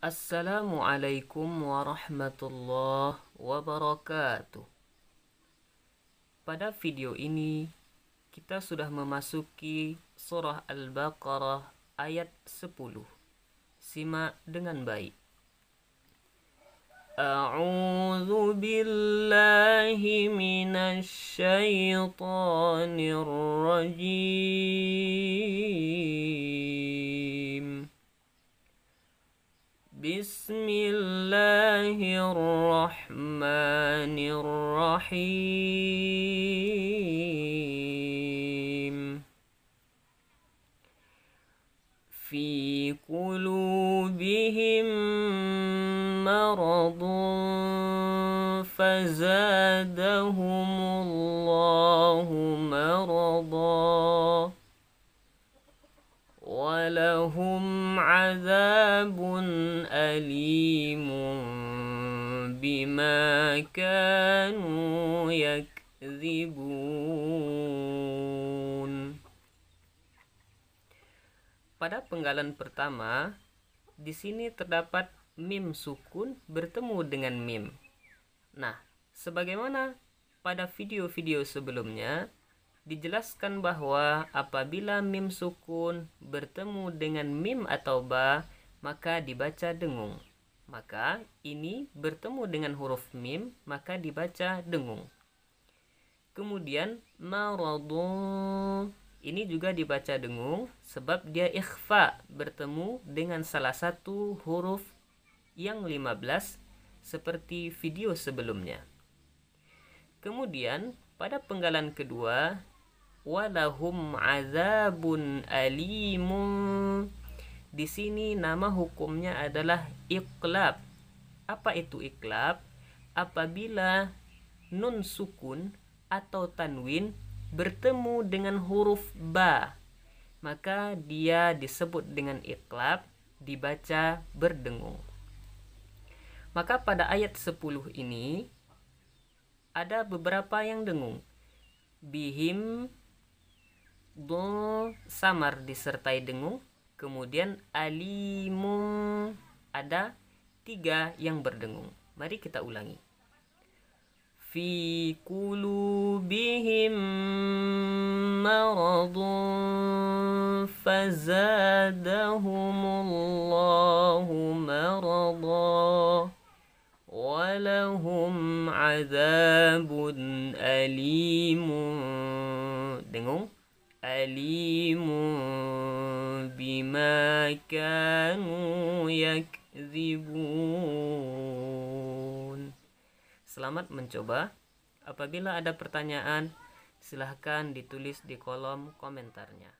Assalamualaikum warahmatullahi wabarakatuh. Pada video ini, kita sudah memasuki surah Al-Baqarah ayat 10. Simak dengan baik. أعوذ billahi من shaytanir rajim. بسم الله الرحمن الرحيم في قلوبهم مرض فزادهم الله عذاب أليم بما كانوا يكذبون Pada penggalan pertama, di sini terdapat mim sukun bertemu dengan mim. Nah, sebagaimana pada video-video sebelumnya, dijelaskan bahwa apabila mim sukun bertemu dengan mim atau ba, maka dibaca dengung. Maka ini bertemu dengan huruf mim, maka dibaca dengung. Kemudian maradu ini juga dibaca dengung sebab dia ikhfa bertemu dengan salah satu huruf yang 15 seperti video sebelumnya. Kemudian pada penggalan kedua walahum azabun alimun di sini nama hukumnya adalah iklab apa itu iklab apabila nun sukun atau tanwin bertemu dengan huruf ba maka dia disebut dengan iklab dibaca berdengung maka pada ayat 10 ini ada beberapa yang dengung bihim do samar disertai dengung kemudian alimum ada tiga yang berdengung mari kita ulangi fi kulubihim maradun fazadahumullahu maradah walahum azabun alimun dengung أليم بما كانوا يكذبون Selamat mencoba. Apabila ada pertanyaan, silahkan ditulis di kolom komentarnya.